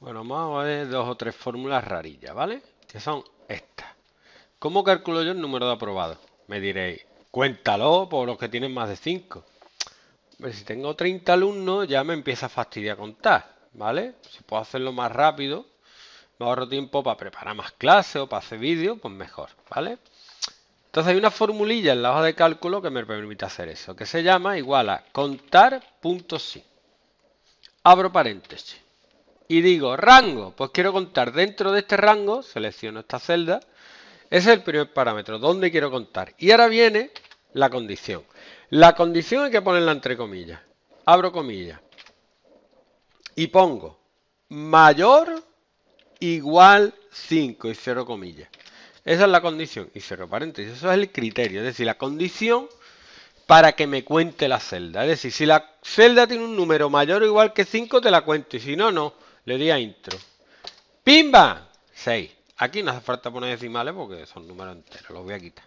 Bueno, vamos a ver dos o tres fórmulas rarillas, ¿vale? Que son estas. ¿Cómo calculo yo el número de aprobados? Me diréis, cuéntalo por los que tienen más de 5. Pero si tengo 30 alumnos, ya me empieza a fastidiar contar, ¿vale? Si puedo hacerlo más rápido, me ahorro tiempo para preparar más clases o para hacer vídeos, pues mejor, ¿vale? Entonces hay una formulilla en la hoja de cálculo que me permite hacer eso, que se llama igual a contar.si. Abro paréntesis y digo rango, pues quiero contar dentro de este rango, selecciono esta celda, Ese es el primer parámetro, donde quiero contar. Y ahora viene la condición. La condición hay que ponerla entre comillas. Abro comillas. Y pongo mayor igual 5 y cero comillas. Esa es la condición. Y cero paréntesis. Eso es el criterio. Es decir, la condición para que me cuente la celda. Es decir, si la celda tiene un número mayor o igual que 5, te la cuento. Y si no, no. Le di a intro. ¡Pimba! 6. Aquí no hace falta poner decimales porque son números enteros. Los voy a quitar.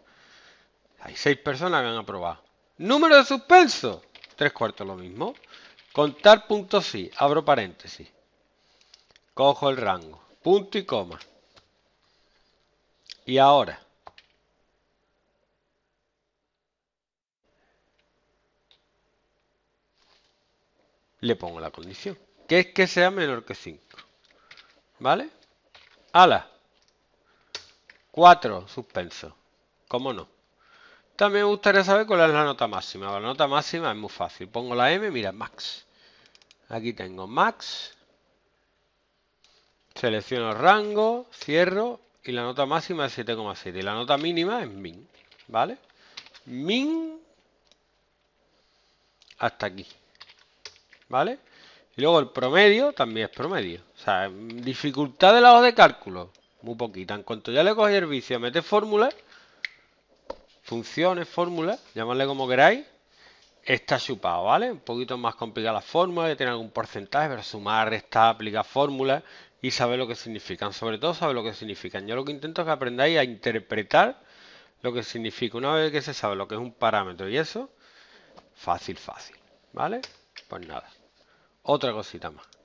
Hay 6 personas que han aprobado. Número de suspenso. 3 cuartos lo mismo. Contar punto sí. Abro paréntesis. Cojo el rango. Punto y coma. Y ahora. Le pongo la condición que es que sea menor que 5. ¿Vale? ¡Hala! 4, suspenso. ¿Cómo no? También me gustaría saber cuál es la nota máxima. La nota máxima es muy fácil. Pongo la M, mira, max. Aquí tengo max. Selecciono rango, cierro y la nota máxima es 7,7. Y la nota mínima es min. ¿Vale? Min hasta aquí. ¿Vale? Y luego el promedio también es promedio. O sea, dificultad de la de cálculo, muy poquita. En cuanto ya le cogí el vicio, mete fórmula. funciones, fórmulas, llamadle como queráis, está chupado, ¿vale? Un poquito más complicada la fórmula, que tiene algún porcentaje, pero sumar, restar, aplicar fórmulas y saber lo que significan. Sobre todo saber lo que significan. Yo lo que intento es que aprendáis a interpretar lo que significa. Una vez que se sabe lo que es un parámetro y eso, fácil, fácil, ¿vale? Pues nada otra cosita más